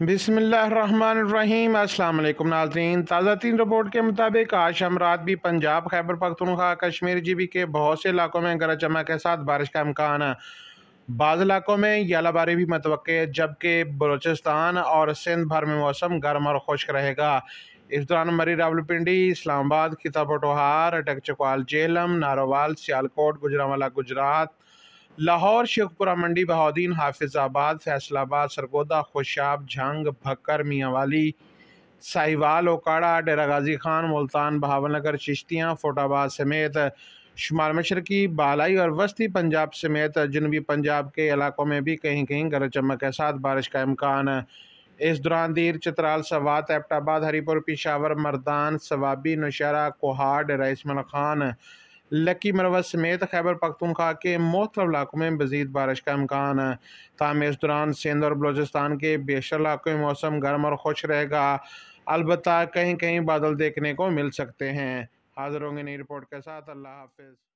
بسم اللہ الرحمن الرحیم السلام علیکم ناظرین تازہ تین رپورٹ کے مطابق آج شام رات بھی پنجاب خیبر پختونخا کشمیر جی بی کے بہت سے علاقوں میں چمک کے ساتھ بارش کا امکان ہے بعض علاقوں میں یالہ باری بھی متوقع ہے جبکہ بلوچستان اور سندھ بھر میں موسم گرم اور خشک رہے گا اس دوران مری راولپنڈی اسلام آباد خطاب ٹوہار چکوال جیلم نارووال سیالکوٹ گجراں والا گجرات لاہور شیخ پورہ منڈی بہادین حافظ آباد فیصل آباد سرگودہ خوشاب جھنگ بھکر میاں والی ساہیوال اوکاڑا ڈیرہ غازی خان ملتان بہاول نگر چشتیاں فوٹ آباد سمیت شمال مشرقی بالائی اور وسطی پنجاب سمیت جنوبی پنجاب کے علاقوں میں بھی کہیں کہیں گرج چمک کے ساتھ بارش کا امکان اس دوران دیر چترال سوات ایپٹ آباد ہری پور پشاور مردان سوابی نوشرا کوہاڑ اسمل خان لکی مروت سمیت خیبر پختونخوا کے مختلف علاقوں میں مزید بارش کا امکان ہے تاہم اس دوران سندھ اور بلوچستان کے بیشتر علاقوں میں موسم گرم اور خوش رہے گا البتہ کہیں کہیں بادل دیکھنے کو مل سکتے ہیں حاضر ہوں گے نئی رپورٹ کے ساتھ اللہ حافظ